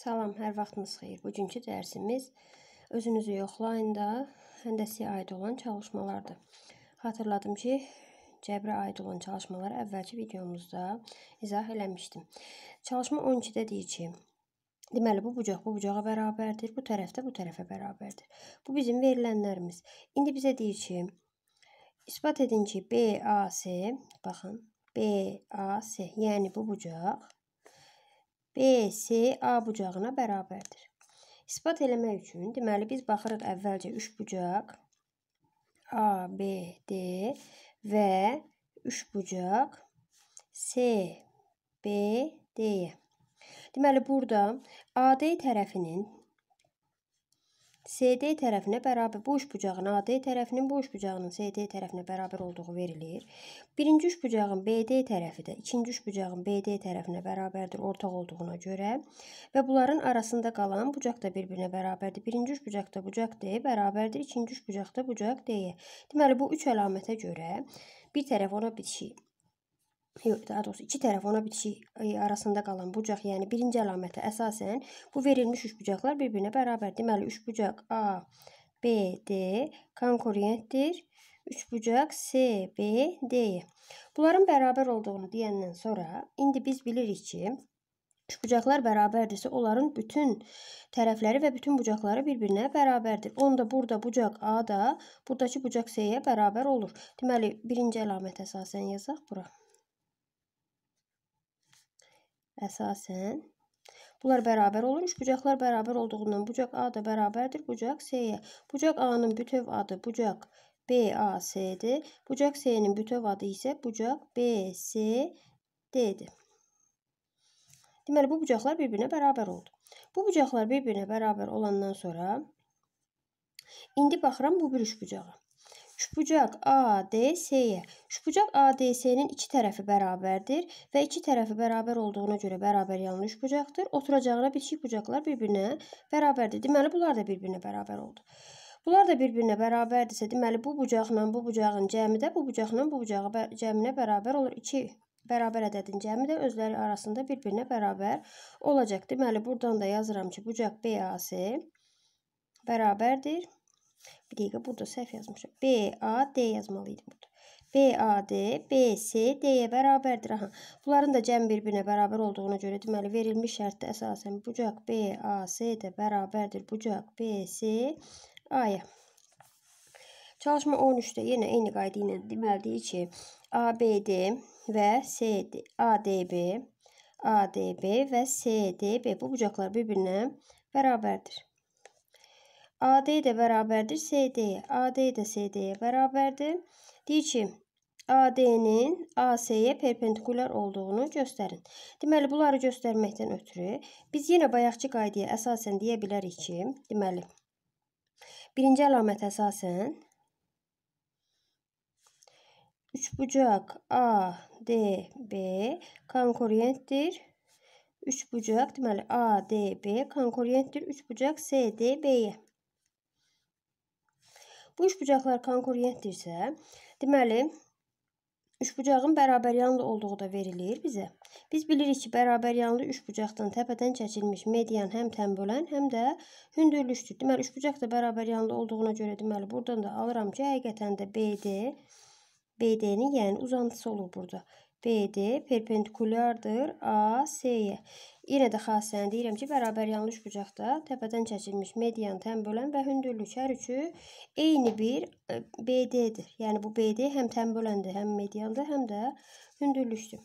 Salam, hər vaxtınız xeyir. Bugünkü dərsimiz özünüzü yoxlayında həndəsiyə aid olan çalışmalardır. Xatırladım ki, cəbrə aid olan çalışmaları əvvəlki videomuzda izah eləmişdim. Çalışma 12-də deyir ki, Deməli, bu bucaq bu bucağa bərabərdir, bu tərəfdə bu tərəfə bərabərdir. Bu bizim verilənlərimiz. İndi bizə deyir ki, isbat edin ki, BAC, baxın, BAC, yəni bu bucaq BC A bucağına bərabərdir. İsbat eləmək üçün deməli biz baxırıq əvvəlcə 3 bucaq A, B, D və 3 bucaq C, B, D-yə. Deməli burada AD tərəfinin SD tərəfinə bərabər boş bucağın AD tərəfinin boş bucağının SD tərəfinə bərabər olduğu verilir. Birinci üç bucağın BD tərəfi də ikinci üç bucağın BD tərəfinə bərabərdir, ortaq olduğuna görə və bunların arasında qalan bucaq da bir-birinə bərabərdir. Birinci üç bucaqda bucaq D bərabərdir, ikinci üç bucaqda bucaq D-yə. Deməli bu 3 əlamətə görə bir tərəf ona bitişik daha doğrusu iki tərəf ona bitişik e, arasında qalan bucaq, yəni birinci əlamətə əsasən bu verilmiş üçbucaqlar bir-birinə bərabər. Deməli, üçbucaq A, B, D konkurentdir. Üçbucaq C, B, D. Bunların bərabər olduğunu deyəndən sonra indi biz bilirik ki, üçbucaqlar bərabərdirsə, onların bütün tərəfləri və bütün bucaqları bir-birinə bərabərdir. Onda burada bucaq A da burdakı bucaq C-yə bərabər olur. Deməli, birinci əlamət əsasən yazaq bura əsasən Bunlar bərabər olmuş. Bucaqlar bərabər olduğundan bucaq A da bərabərdir bucaq C-yə. Bucaq A-nın bütöv adı bucaq BAC-dir. Bucaq C-nin bütöv adı isə bucaq BCD-dir. Deməli, bu bucaqlar bir-birinə bərabər oldu. Bu bucaqlar bir-birinə bərabər olandan sonra indi baxıram bu bürüş bucağı. Şübucaq ADS-yə. Şübucaq ADS-nin iki tərəfi bərabərdir və iki tərəfi bərabər olduğuna görə bərabər yanlı şübucaqdır. Oturacağına bitişik bucaqlar bir-birinə bərabərdir. Deməli, bunlar da bir-birinə bərabər oldu. Bunlar da bir-birinə bərabərdirsə, deməli, bu bucaqla bu bucağın cəmi də bu bucaqla bu bucağın bə cəminə bərabər olur. 2 bərabər ədədin cəmi də özləri arasında bir-birinə bərabər olacaq. Deməli, buradan da yazıram ki, bucaq BAS bərabərdir Bir dəqiqə burada səhv yazmışam. B, A, D yazmalıydım burada. B, A, D, B, C, D-yə bərabərdir. Aha. Bunların da cəm bir-birinə bərabər olduğuna görə deməli verilmiş şərtdə əsasən bucaq B, A, C də bərabərdir. Bucaq B, C, A-ya. Çalışma 13-də yenə eyni qayda ilə deməlidir ki, ABD və CD, ADB, ADB və CDB bu bucaqlar bir-birinə bərabərdir. AD de beraberdir SD'ye. AD de SD'ye beraberdir. Deyəcəm AD-nin AC-yə olduğunu göstərin. Deməli, bunları göstərməkdən ötürü biz yenə bayaqçı qaydaya əsasən deyə bilərik ki, deməli, birinci əlamət əsasən üçbucaq ADB konkurrentdir. Üçbucaq, deməli, ADB konkurrentdir üçbucaq CDB-yə. Bu üçbucaqlar konkuryentdirsə, deməli üçbucağın bərabəryanlı olduğu da verilir bizə. Biz bilirik ki, bərabəryanlı üçbucaqdan təpədən çəkilmiş median həm tənbölən, həm də hündürlükdür. Deməli üçbucaq da bərabəryanlı olduğuna görə deməli buradan da alıram ki, həqiqətən də BD BD-nin yəni uzantısı olur burada. BD perpendikulyardır AC-yə. Yenə də xassəni deyirəm ki, bərabər yanlış bucaqda təpədən çəkilmiş median tən bölən və hündürlük hər üçü eyni bir e, BD-dir. Yəni bu BD həm tən böləndir, həm mediandır, həm də hündürlükdür.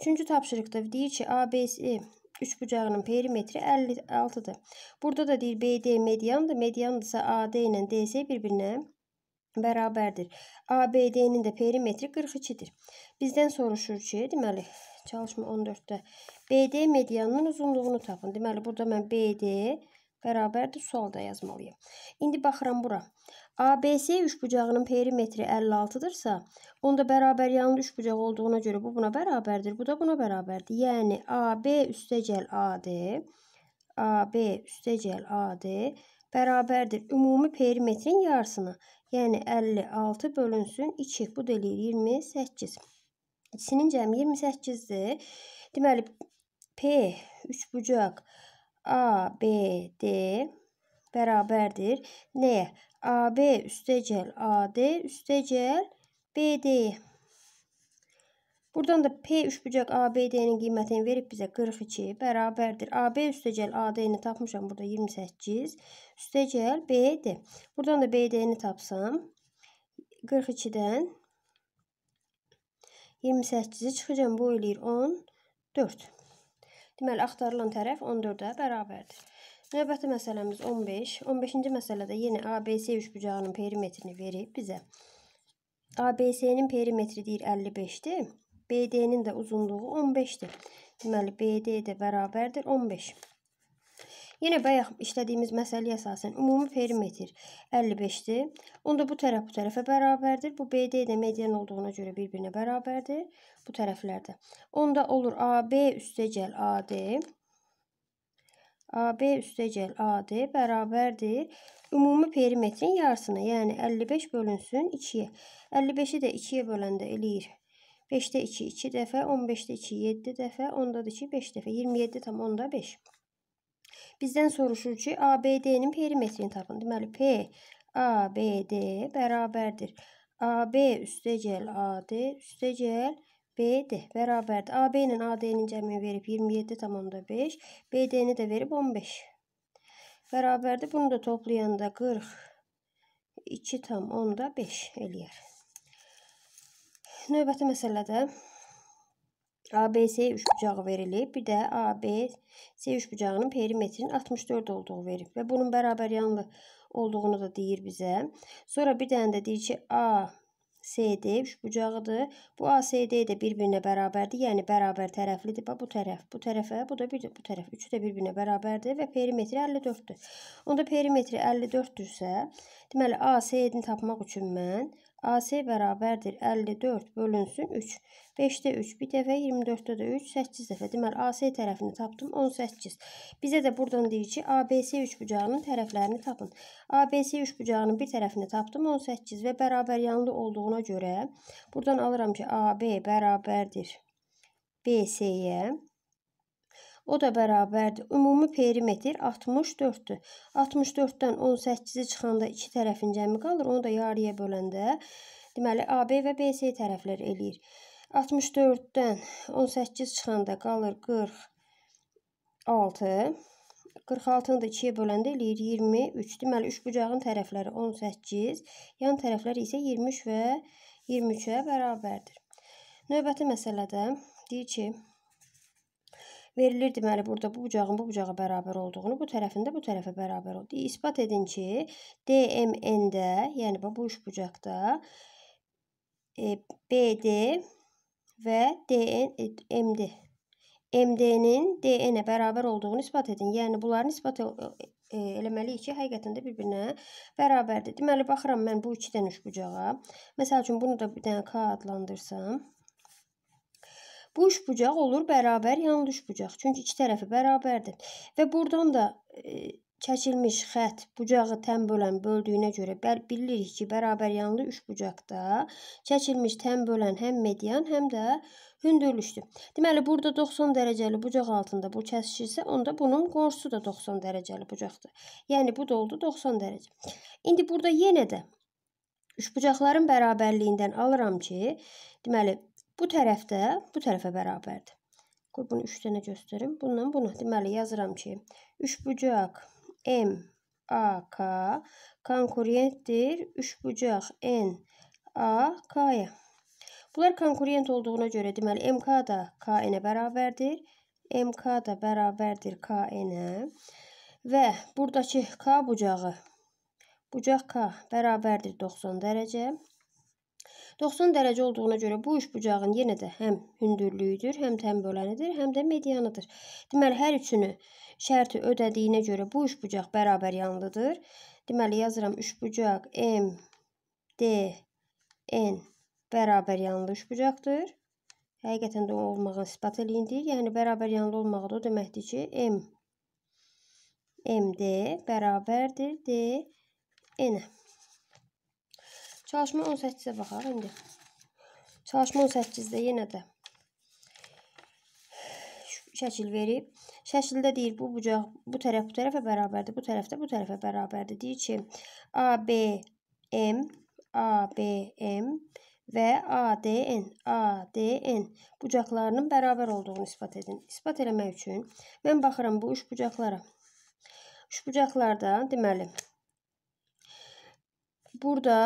Üçüncü tapşırıqda deyir ki, ABC e üç bucağının perimetri 56-dır. Burada da deyir BD mediandır, mediandırsa AD ilə DC bir-birinə bərabərdir. ABD-nin də perimetri 42-dir. Bizdən soruşur ki, deməli, çalışma 14-də BD medianının uzunluğunu tapın. Deməli, burada mən BD bərabərdir sualda yazmalıyam. İndi baxıram bura. ABC üçbucağının perimetri 56-dırsa, onda bərabər yanında üçbucaq olduğuna görə bu buna bərabərdir, bu da buna bərabərdir. Yəni AB üstəgəl AD, AB üstəgəl AD bərabərdir ümumi perimetrin yarısına. Yəni 56 bölünsün 2. Bu da eləyir 28. İkisinin cəmi 28-dir. Deməli P 3 bucaq A, B, D bərabərdir. Nəyə? AB üstəgəl AD üstəgəl BD-yə. Buradan da P üçbucaq ABD-nin qiymətini verib bizə 42 bərabərdir. AB üstəgəl AD-ni tapmışam burada 28 üstəgəl BD. Buradan da BD-ni tapsam 42-dən 28-i çıxacam bu eləyir 14. Deməli axtarılan tərəf 14-ə bərabərdir. Növbəti məsələmiz 15. 15-ci məsələdə yenə ABC üçbucağının perimetrini verib bizə. ABC-nin perimetri deyir 55-dir. BD-nin də uzunluğu 15-dir. Deməli, BD də bərabərdir 15. Yenə bayaq işlədiyimiz məsələyə əsasən ümumi perimetr 55-dir. Onda bu tərəf bu tərəfə bərabərdir. Bu BD də median olduğuna görə bir-birinə bərabərdir bu tərəflərdə. Onda olur AB üstəgəl AD. AB üstəgəl AD bərabərdir ümumi perimetrin yarısına, yəni 55 bölünsün 2-yə. 55-i də 2-yə böləndə eləyir 5'te 2 2 dəfə, 15'te 2 7 dəfə, 10'da 2 5 defa, 27 tam 10'da 5. Bizden soruşur ki, ABD-nin perimetrini tapın. Deməli P ABD bərabərdir. AB üstəgəl AD üstəgəl BD bərabərdir. AB ilə AD-nin cəmini verib 27 tam 10'da 5, BD-ni də verib 15. Bərabərdir. Bunu da toplayanda 40 2 tam 10'da 5 eləyər. Növbəti məsələdə ABC üç bucağı verilib. Bir də ABC üç bucağının perimetrinin 64 olduğu verib və bunun bərabər yanlı olduğunu da deyir bizə. Sonra bir dənə də deyir ki, ACD üç bucağıdır. Bu ACD də bir-birinə bərabərdir. Yəni bərabər tərəflidir. Bax bu tərəf, bu tərəfə, bu da bir bu tərəf. Üçü də bir-birinə bərabərdir və perimetri 54-dür. Onda perimetri 54-dürsə, deməli ACD-ni tapmaq üçün mən AC bərabərdir 54 bölünsün 3. 5-də 3 bir dəfə, 24-də də 3, 8 dəfə. Deməli AC tərəfini tapdım 18. Bizə də buradan deyir ki, ABC üçbucağının tərəflərini tapın. ABC üçbucağının bir tərəfini tapdım 18 və bərabər yanlı olduğuna görə buradan alıram ki, AB bərabərdir BC-yə. O da bərabərdir. Ümumi perimetr 64-dür. 64-dən 18-i çıxanda 2 tərəfin cəmi qalır. Onu da yarıya böləndə deməli AB və BC tərəflər eləyir. 64-dən 18 çıxanda qalır 46. 46-nı da 2-yə böləndə eləyir 23. Deməli, üç bucağın tərəfləri 18, yan tərəfləri isə 23 və 23-ə bərabərdir. Növbəti məsələdə deyir ki, Verilir deməli burada bu bucağın bu bucağa bərabər olduğunu, bu tərəfində bu tərəfə bərabər olduğunu. İsbat edin ki, DMN-də, yəni bu üç bucaqda e, BD və DN e, MD MD-nin DN-ə bərabər olduğunu isbat edin. Yəni bunların isbat e, e, eləməliyik ki, həqiqətən də bir-birinə bərabərdir. Deməli baxıram mən bu 2 dənə üçbucağa. Məsəl üçün bunu da bir dənə K adlandırsam, Bu üç bucaq olur bərabər yanlı üç bucaq. Çünki iki tərəfi bərabərdir. Və buradan da e, çəkilmiş xətt bucağı tən bölən böldüyünə görə bilirik ki, bərabər yanlı üç bucaqda çəkilmiş tən bölən həm median, həm də hündürlükdür. Deməli, burada 90 dərəcəli bucaq altında bu kəsişirsə, onda bunun qonşusu da 90 dərəcəli bucaqdır. Yəni, bu da oldu 90 dərəcə. İndi burada yenə də üçbucaqların bərabərliyindən alıram ki, deməli, Bu tərəfdə bu tərəfə bərabərdir. Qoy bunu 3 dənə göstərim. Bundan bunu deməli yazıram ki, 3 bucaq M A K konkurentdir 3 bucaq N A K-ya. Bunlar konkurent olduğuna görə deməli MK da KN-ə bərabərdir. MK da bərabərdir KN-ə. Və buradakı K bucağı bucaq K bərabərdir 90 dərəcə. 90 dərəcə olduğuna görə bu üçbucağın yenə də həm hündürlüyüdür, həm təmbölənidir, həm də medianıdır. Deməli, hər üçünü şərti ödədiyinə görə bu üçbucaq bərabər yanlıdır. Deməli, yazıram üçbucaq M, D, N bərabər yanlı üçbucaqdır. Həqiqətən də olmağa isbat eləyindir. Yəni, bərabər yanlı olmağı da o deməkdir ki, M, MD bərabərdir D, N-ə. Çalışma 18-ə baxaq indi. Çalışma 18-də yenə də şəkil verib. Şəkildə deyir bu bucaq bu tərəf bu tərəfə bərabərdir, bu tərəfdə bu tərəfə bərabərdir. Deyir ki, ABM ABM və ADN ADN bucaqlarının bərabər olduğunu isbat edin. İsbat eləmək üçün mən baxıram bu üç bucaqlara. Üç bucaqlarda deməli burada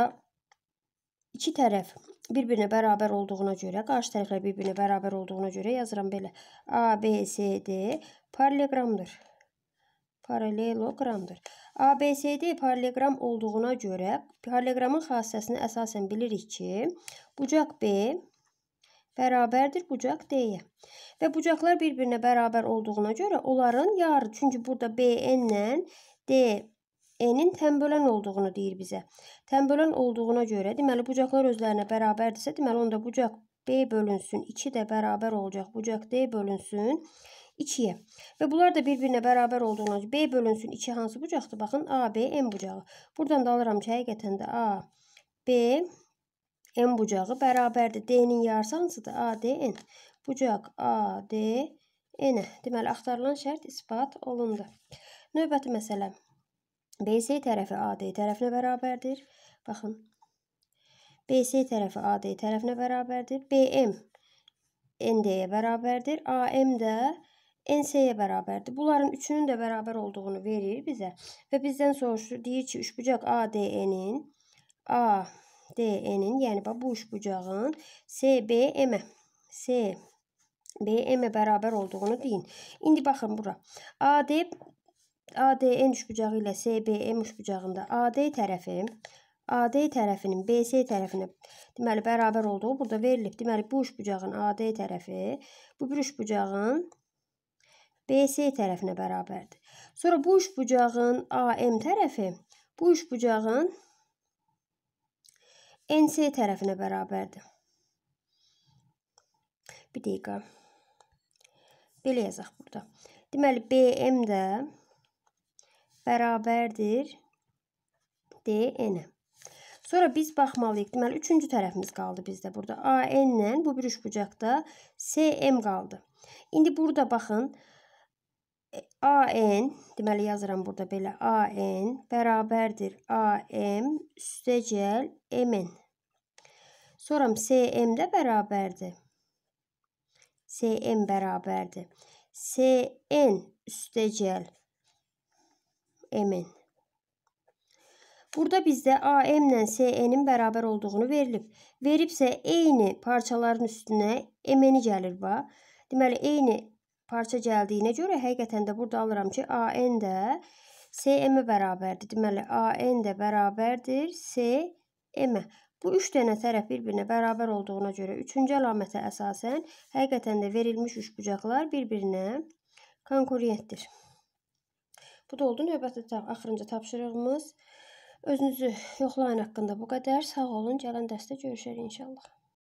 iki tərəf bir-birinə bərabər olduğuna görə, qarşı tərəflər bir-birinə bərabər olduğuna görə yazıram belə. A, B, C, D paralleqramdır. Paralleloqramdır. A, B, C, D paralleqram olduğuna görə, paralleqramın xassəsini əsasən bilirik ki, bucaq B bərabərdir bucaq D-yə. Və bucaqlar bir-birinə bərabər olduğuna görə onların yarı, çünki burada BN ilə D E-nin tənbölən olduğunu deyir bizə. Tənbölən olduğuna görə, deməli, bucaqlar özlərinə bərabərdirsə, deməli, onda bucaq B bölünsün 2 də bərabər olacaq. Bucaq D bölünsün 2-yə. Və bunlar da bir-birinə bərabər olduğuna görə B bölünsün 2 hansı bucaqdır? Baxın, A, B, M bucağı. Buradan da alıram ki, həqiqətən də A, B, M bucağı bərabərdir. D-nin yarısı hansıdır? A, D, N. Bucaq A, D, N-ə. Deməli, axtarılan şərt ispat olundu. Növbəti məsələ. BC tərəfi AD tərəfinə bərabərdir. Baxın. BC tərəfi AD tərəfinə bərabərdir. BM ND-yə bərabərdir. AM də NC-yə bərabərdir. Bunların üçünün də bərabər olduğunu verir bizə və bizdən soruşur, deyir ki, üçbucaq ADN-in ADN-in, yəni bax bu üçbucağın CBM-ə CBM-ə bərabər olduğunu deyin. İndi baxın bura. AD ADN üçbucağı ilə SBM üçbucağında AD tərəfi AD tərəfinin BC tərəfinə deməli bərabər olduğu burada verilib. Deməli bu üçbucağın AD tərəfi bu bir üçbucağın BC tərəfinə bərabərdir. Sonra bu üçbucağın AM tərəfi bu üçbucağın NC tərəfinə bərabərdir. Bir dəqiqə. Belə yazaq burada. Deməli BM də bərabərdir DN-ə. Sonra biz baxmalıyıq. Deməli, üçüncü tərəfimiz qaldı bizdə burada. AN ilə bu bir üçbucaqda SM qaldı. İndi burada baxın. AN, deməli yazıram burada belə. AN bərabərdir AM üstəcəl MN. Sonra SM də bərabərdir. SM bərabərdir. SN üstəcəl MN. Mn. Burada bizdə AM ilə SE-nin bərabər olduğunu verilib. Veribsə eyni parçaların üstünə MN-i gəlir va. Deməli eyni parça gəldiyinə görə həqiqətən də burada alıram ki, AN də SM-ə bərabərdir. Deməli AN də bərabərdir SM-ə. Bu 3 dənə tərəf bir-birinə bərabər olduğuna görə 3-cü əlamətə əsasən həqiqətən də verilmiş üçbucaqlar bir-birinə konkurentdir. Bu da oldu növbəti ta axırıncı tapşırığımız. Özünüzü yoxlayın haqqında bu qədər. Sağ olun. Gələn dərsdə görüşərik inşallah.